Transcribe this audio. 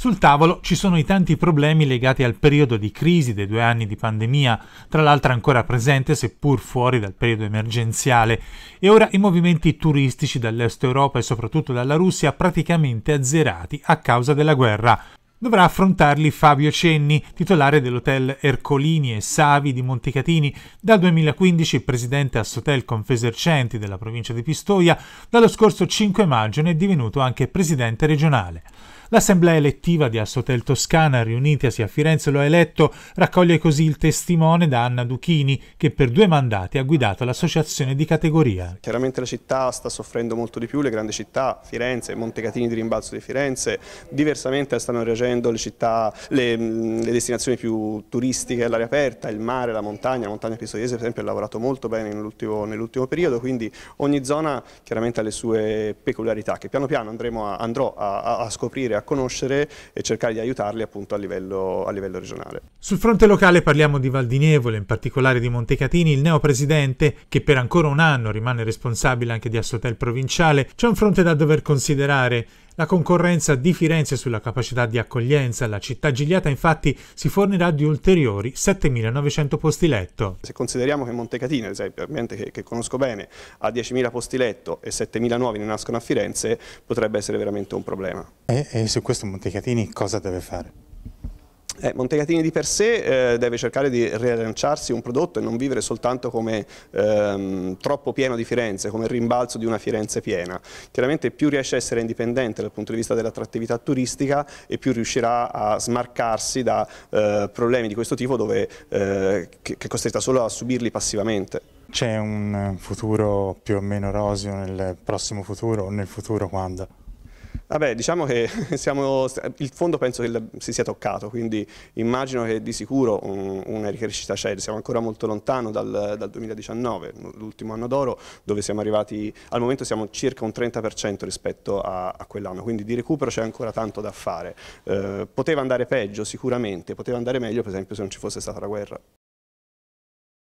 Sul tavolo ci sono i tanti problemi legati al periodo di crisi dei due anni di pandemia, tra l'altro ancora presente seppur fuori dal periodo emergenziale, e ora i movimenti turistici dall'Est Europa e soprattutto dalla Russia praticamente azzerati a causa della guerra. Dovrà affrontarli Fabio Cenni, titolare dell'hotel Ercolini e Savi di Monticatini, dal 2015 presidente Assotel Confesercenti della provincia di Pistoia, dallo scorso 5 maggio ne è divenuto anche presidente regionale. L'assemblea elettiva di Assotel Toscana, riunitasi a Firenze, lo ha eletto, raccoglie così il testimone da Anna Duchini, che per due mandati ha guidato l'associazione di categoria. Chiaramente la città sta soffrendo molto di più, le grandi città, Firenze, Montecatini di rimbalzo di Firenze, diversamente stanno reagendo le città, le, mm, le destinazioni più turistiche all'aria aperta, il mare, la montagna, la montagna pistoiese per esempio ha lavorato molto bene nell'ultimo nell periodo, quindi ogni zona chiaramente ha le sue peculiarità che piano piano andremo a, andrò a, a scoprire, a conoscere e cercare di aiutarli appunto a livello, a livello regionale. Sul fronte locale parliamo di Valdinevole, in particolare di Montecatini, il neopresidente che per ancora un anno rimane responsabile anche di Assotel provinciale. C'è un fronte da dover considerare la concorrenza di Firenze sulla capacità di accoglienza, la città gigliata infatti si fornirà di ulteriori 7.900 posti letto. Se consideriamo che Montecatini, ad esempio, ambiente che, che conosco bene, ha 10.000 posti letto e 7.000 nuovi ne nascono a Firenze, potrebbe essere veramente un problema. E, e su questo Montecatini cosa deve fare? Eh, Montecatini di per sé eh, deve cercare di rilanciarsi un prodotto e non vivere soltanto come ehm, troppo pieno di Firenze, come il rimbalzo di una Firenze piena. Chiaramente più riesce a essere indipendente dal punto di vista dell'attrattività turistica e più riuscirà a smarcarsi da eh, problemi di questo tipo dove, eh, che, che è costretta solo a subirli passivamente. C'è un futuro più o meno rosio nel prossimo futuro o nel futuro quando? Vabbè, diciamo che siamo, il fondo penso che si sia toccato, quindi immagino che di sicuro un, una ricrescita c'è, siamo ancora molto lontano dal, dal 2019, l'ultimo anno d'oro, dove siamo arrivati, al momento siamo circa un 30% rispetto a, a quell'anno, quindi di recupero c'è ancora tanto da fare. Eh, poteva andare peggio sicuramente, poteva andare meglio per esempio se non ci fosse stata la guerra.